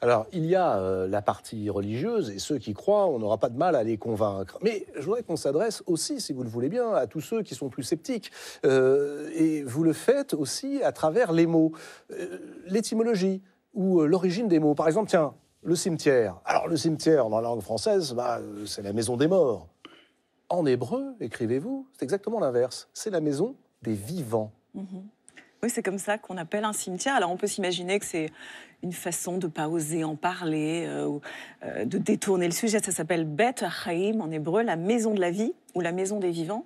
Alors, il y a euh, la partie religieuse et ceux qui croient, on n'aura pas de mal à les convaincre. Mais je voudrais qu'on s'adresse aussi, si vous le voulez bien, à tous ceux qui sont plus sceptiques. Euh, et vous le faites aussi à travers les mots, euh, l'étymologie ou l'origine des mots. Par exemple, tiens, le cimetière. Alors, le cimetière, dans la langue française, bah, c'est la maison des morts. En hébreu, écrivez-vous, c'est exactement l'inverse. C'est la maison des vivants. Mm-hmm. Oui, c'est comme ça qu'on appelle un cimetière. Alors on peut s'imaginer que c'est une façon de ne pas oser en parler, euh, ou, euh, de détourner le sujet. Ça s'appelle Bet Haim en hébreu, la maison de la vie ou la maison des vivants.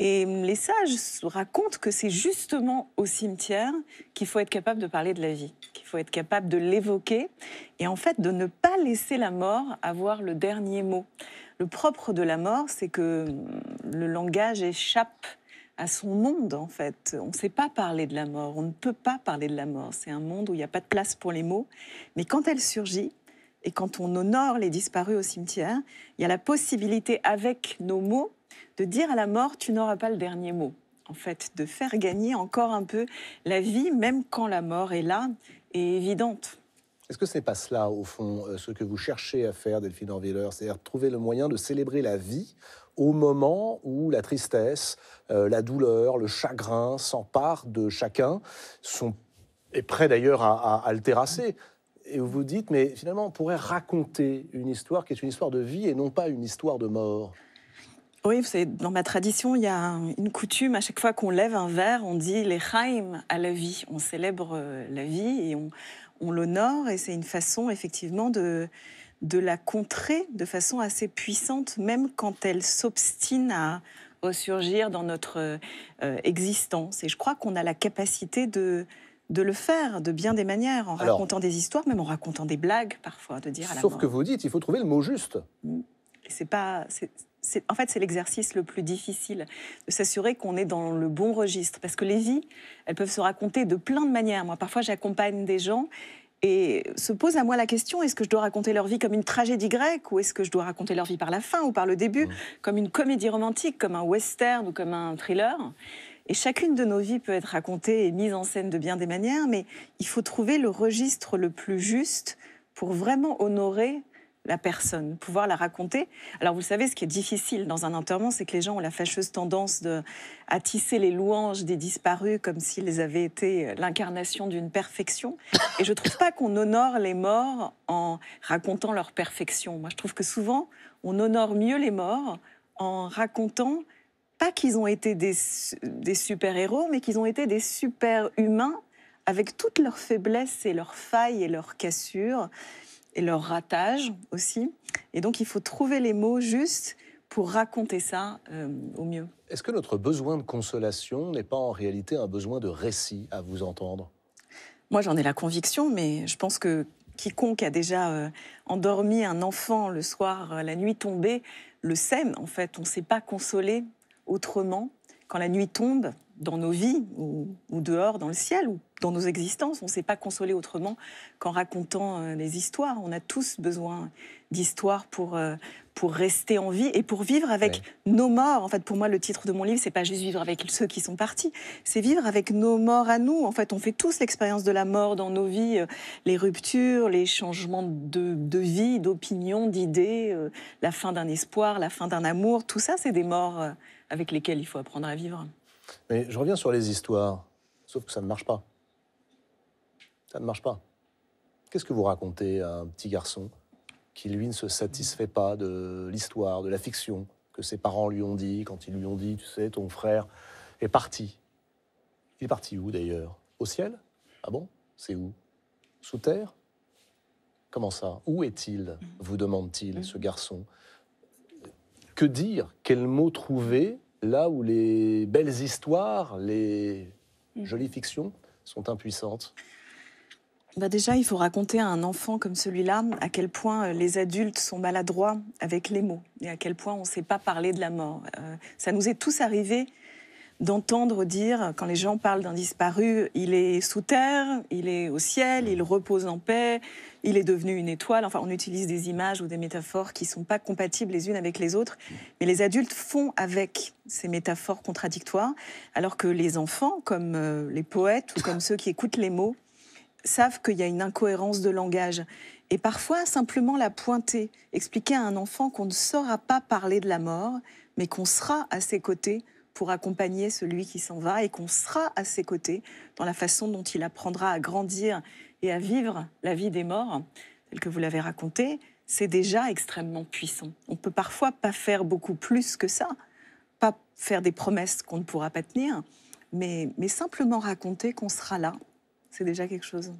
Et les sages racontent que c'est justement au cimetière qu'il faut être capable de parler de la vie, qu'il faut être capable de l'évoquer et en fait de ne pas laisser la mort avoir le dernier mot. Le propre de la mort, c'est que hum, le langage échappe à son monde, en fait. On ne sait pas parler de la mort, on ne peut pas parler de la mort. C'est un monde où il n'y a pas de place pour les mots. Mais quand elle surgit, et quand on honore les disparus au cimetière, il y a la possibilité, avec nos mots, de dire à la mort, tu n'auras pas le dernier mot. En fait, de faire gagner encore un peu la vie, même quand la mort est là et évidente. Est-ce que ce n'est pas cela, au fond, euh, ce que vous cherchez à faire, Delphine Orvilleur, c'est-à-dire trouver le moyen de célébrer la vie au moment où la tristesse, euh, la douleur, le chagrin s'emparent de chacun, sont, est prêt d'ailleurs à, le terrasser. Et vous vous dites, mais finalement, on pourrait raconter une histoire qui est une histoire de vie et non pas une histoire de mort. Oui, vous savez, dans ma tradition, il y a une coutume, à chaque fois qu'on lève un verre, on dit les chaim à la vie. On célèbre euh, la vie et on, on l'honore, et c'est une façon, effectivement, de, de la contrer de façon assez puissante, même quand elle s'obstine à ressurgir dans notre euh, existence. Et je crois qu'on a la capacité de, de le faire de bien des manières, en racontant des histoires, même en racontant des blagues parfois, de dire la Sauf que vous dites, il faut trouver le mot juste. Mm. C'est pas. en fait, c'est l'exercice le plus difficile, de s'assurer qu'on est dans le bon registre. Parce que les vies, elles peuvent se raconter de plein de manières. Moi, parfois, j'accompagne des gens et se pose à moi la question est-ce que je dois raconter leur vie comme une tragédie grecque ou est-ce que je dois raconter leur vie par la fin ou par le début, mm. comme une comédie romantique, comme un western ou comme un thriller et chacune de nos vies peut être racontée et mise en scène de bien des manières, mais il faut trouver le registre le plus juste pour vraiment honorer la personne, pouvoir la raconter. Alors vous savez, ce qui est difficile dans un enterrement, c'est que les gens ont la fâcheuse tendance de, à tisser les louanges des disparus comme s'ils avaient été l'incarnation d'une perfection. Et je ne trouve pas qu'on honore les morts en racontant leur perfection. Moi, je trouve que souvent, on honore mieux les morts en racontant pas qu'ils ont été des, des super-héros, mais qu'ils ont été des super-humains avec toutes leurs faiblesses et leurs failles et leurs cassures et leur ratage aussi. Et donc il faut trouver les mots justes pour raconter ça euh, au mieux. Est-ce que notre besoin de consolation n'est pas en réalité un besoin de récit à vous entendre Moi j'en ai la conviction, mais je pense que quiconque a déjà euh, endormi un enfant le soir, euh, la nuit tombée, le sème en fait. On ne s'est pas consolé autrement quand la nuit tombe dans nos vies ou, dehors dans le ciel ou dans nos existences, on ne s'est pas consolé autrement qu'en racontant euh, des histoires. On a tous besoin d'histoires pour, euh, pour rester en vie et pour vivre avec nos morts. En fait, pour moi, le titre de mon livre, c'est pas juste vivre avec ceux qui sont partis, c'est vivre avec nos morts à nous. En fait, on fait tous l'expérience de la mort dans nos vies, euh, les ruptures, les changements de, de vie, d'opinion, d'idées, la fin d'un espoir, la fin d'un amour, tout ça, c'est des morts avec lesquels il faut apprendre à vivre. Mais je reviens sur les histoires, sauf que ça ne marche pas. Ça ne marche pas. Qu'est-ce que vous racontez à un petit garçon qui, lui, ne se satisfait pas de l'histoire, de la fiction que ses parents lui ont dit quand ils lui ont dit, tu sais, ton frère est parti. Il est parti où d'ailleurs Au ciel Ah bon C'est où Sous terre Comment ça Où est-il vous demande-t-il, mm. ce garçon que dire Quels mots trouver là où les belles histoires, les mm. jolies fictions sont impuissantes bah déjà, il faut raconter à un enfant comme celui-là à quel point euh, les adultes sont maladroits avec les mots et à quel point on ne sait pas parler de la mort. Euh, ça nous est tous arrivé d'entendre dire, quand les gens parlent d'un disparu, il est sous terre, il est au ciel, il repose en paix, il est devenu une étoile. Enfin, on utilise des images ou des métaphores qui ne sont pas compatibles les unes avec les autres. Mais les adultes font avec ces métaphores contradictoires, alors que les enfants, comme euh, les poètes ou comme ceux qui écoutent les mots, savent qu'il y a une incohérence de langage. Et parfois, simplement la pointer, expliquer à un enfant qu'on ne saura pas parler de la mort, mais qu'on sera à ses côtés pour accompagner celui qui s'en va et qu'on sera à ses côtés dans la façon dont il apprendra à grandir et à vivre la vie des morts, telle que vous l'avez racontée, c'est déjà extrêmement puissant. On peut parfois pas faire beaucoup plus que ça, pas faire des promesses qu'on ne pourra pas tenir, mais simplement raconter qu'on sera là, c'est déjà quelque chose.